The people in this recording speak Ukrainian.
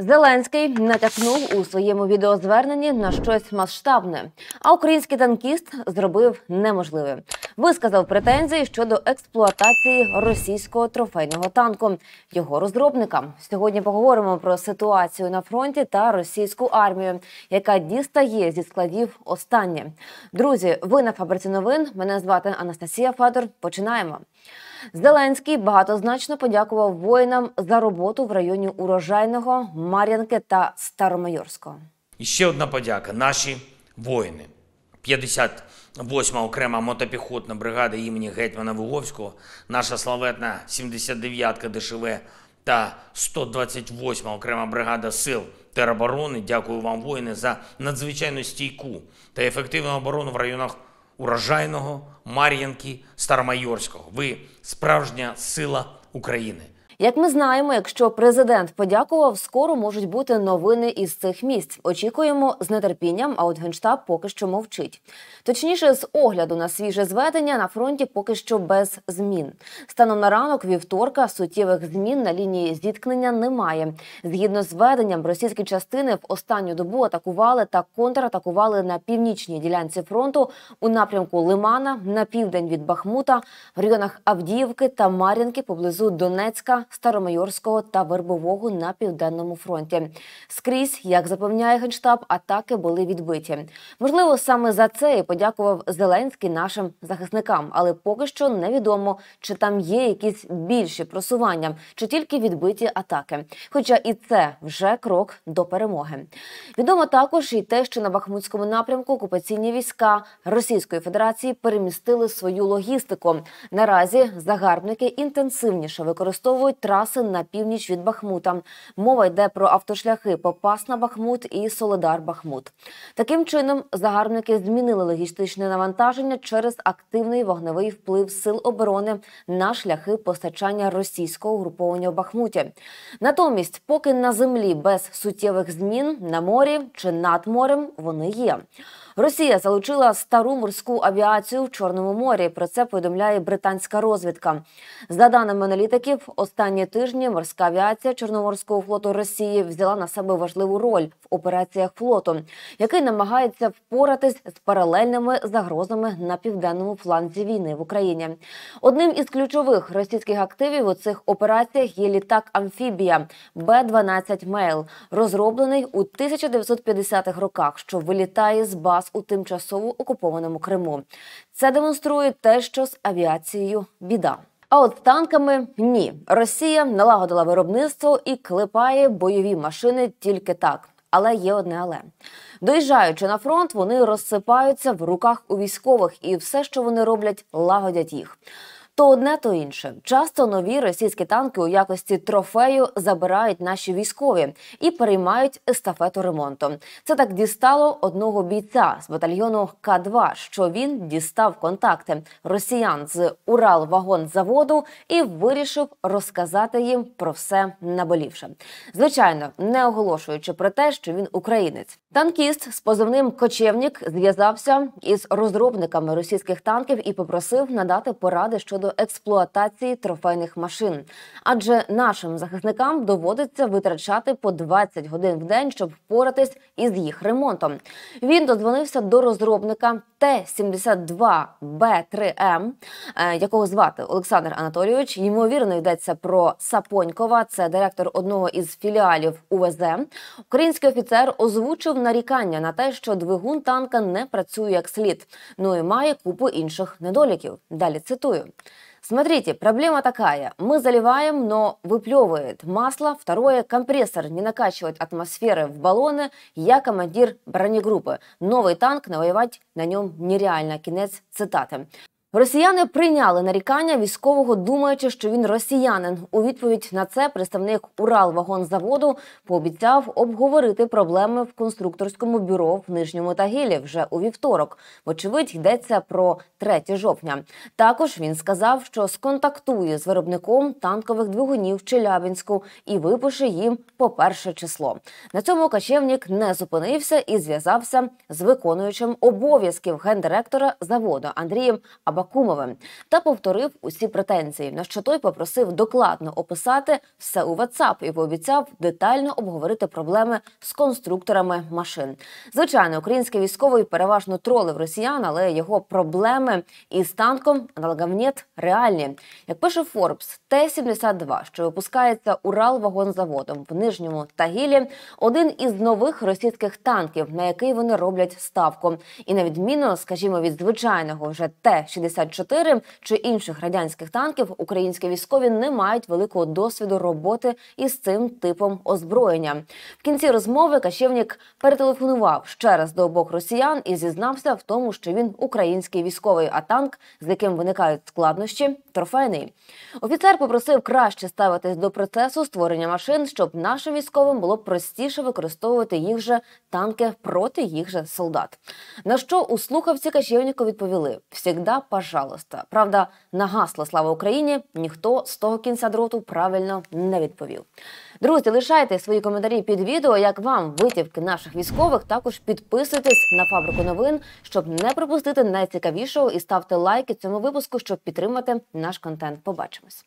Зеленський натякнув у своєму відеозверненні на щось масштабне, а український танкіст зробив неможливе. Висказав претензії щодо експлуатації російського трофейного танку його розробникам. Сьогодні поговоримо про ситуацію на фронті та російську армію, яка дістає зі складів останнє. Друзі, ви на фабриці новин. Мене звати Анастасія Федор. Починаємо. Зеленський багатозначно подякував воїнам за роботу в районі урожайного, Мар'янки та Старомайорського. І ще одна подяка. Наші воїни. 58-ма окрема мотопіхотна бригада імені Гетьмана Вуговського, наша славетна 79-ка ДШВ та 128-ма окрема бригада сил тероборони. Дякую вам, воїни, за надзвичайно стійку та ефективну оборону в районах урожайного Мар'янки Старомайорського. Ви справжня сила України. Як ми знаємо, якщо президент подякував, скоро можуть бути новини із цих місць. Очікуємо з нетерпінням, а от генштаб поки що мовчить. Точніше, з огляду на свіже зведення на фронті поки що без змін. Станом на ранок вівторка суттєвих змін на лінії зіткнення немає. Згідно з зведенням, російські частини в останню добу атакували та контратакували на північній ділянці фронту у напрямку Лимана на південь від Бахмута, в районах Авдіївки та Мар'їнки поблизу Донецька. Старомайорського та Вербового на південному фронті. Скрізь, як запевняє генштаб, атаки були відбиті. Можливо, саме за це і подякував Зеленський нашим захисникам, але поки що невідомо, чи там є якісь більші просування, чи тільки відбиті атаки. Хоча і це вже крок до перемоги. Відомо також і те, що на Бахмутському напрямку окупаційні війська Російської Федерації перемістили свою логістику. Наразі загарбники інтенсивніше використовують траси на північ від Бахмута. Мова йде про автошляхи Попасна Бахмут і Солидар Бахмут. Таким чином, загарбники змінили логістичне навантаження через активний вогневий вплив сил оборони на шляхи постачання російського угруповання в Бахмуті. Натомість, поки на землі без суттєвих змін на морі чи над морем вони є. Росія залучила стару морську авіацію в Чорному морі. Про це повідомляє британська розвідка. За даними аналітиків, останні тижні морська авіація Чорноморського флоту Росії взяла на себе важливу роль в операціях флоту, який намагається впоратись з паралельними загрозами на південному фланзі війни в Україні. Одним із ключових російських активів у цих операціях є літак Амфібія Б-12 Мейл, розроблений у 1950-х роках, що вилітає з баз у тимчасово окупованому Криму. Це демонструє те, що з авіацією біда. А от танками ні, Росія налагодила виробництво і клепає бойові машини тільки так. Але є одне, але доїжджаючи на фронт, вони розсипаються в руках у військових, і все, що вони роблять, лагодять їх. То одне, то інше. Часто нові російські танки у якості трофею забирають наші військові і переймають естафету ремонту. Це так дістало одного бійця з батальйону К-2, що він дістав контакти росіян з Урал-вагонзаводу і вирішив розказати їм про все наболівше. Звичайно, не оголошуючи про те, що він українець. Танкіст з позивним кочевнік зв'язався із розробниками російських танків і попросив надати поради щодо щодо експлуатації трофейних машин, адже нашим захисникам доводиться витрачати по 20 годин в день, щоб впоратись із їх ремонтом. Він додзвонився до розробника Т-72Б3М, е, якого звати Олександр Анатолійович. Ймовірно, йдеться про Сапонькова, це директор одного із філіалів УВЗ. Український офіцер озвучив нарікання на те, що двигун танка не працює як слід, ну і має купу інших недоліків. Далі цитую. Смотрите, проблема такая. Мы заливаем, но выплевывает масло. Второе, компрессор не накачивает атмосферы в баллоны. Я командир бронегруппы. Новый танк, навоевать на нем нереально. кинец, цитаты. Росіяни прийняли нарікання військового, думаючи, що він росіянин. У відповідь на це представник Уралвагонзаводу пообіцяв обговорити проблеми в конструкторському бюро в нижньому тагілі вже у вівторок. Вочевидь, йдеться про 3 жовтня. Також він сказав, що сконтактує з виробником танкових двигунів Челябінську і випише їм по перше число. На цьому качевнік не зупинився і зв'язався з виконуючим обов'язків гендиректора заводу Андрієм Абрамовичем. Абакумовим та повторив усі претензії. На що той попросив докладно описати все у WhatsApp і пообіцяв детально обговорити проблеми з конструкторами машин. Звичайно, український військовий переважно тролив росіян, але його проблеми із танком «Аналгавнєт» реальні. Як пише Forbes, Т-72, що випускається Уралвагонзаводом в нижньому Тагілі, один із нових російських танків, на який вони роблять ставку, і на відміну, скажімо, від звичайного вже Т-60, Т-54 чи інших радянських танків українські військові не мають великого досвіду роботи із цим типом озброєння. В кінці розмови Кашівнік перетелефонував ще раз до обох росіян і зізнався в тому, що він український військовий, а танк, з яким виникають складнощі, трофейний. Офіцер попросив краще ставитись до процесу створення машин, щоб нашим військовим було простіше використовувати їх же танки проти їх же солдат. На що у слухавці Кашівніку відповіли: «Всігда пожалуйста. Правда, на гасло слава Україні ніхто з того кінця дроту правильно не відповів. Друзі, лишайте свої коментарі під відео, як вам витівки наших військових. Також підписуйтесь на фабрику новин, щоб не пропустити найцікавішого, і ставте лайки цьому випуску, щоб підтримати наш контент. Побачимось.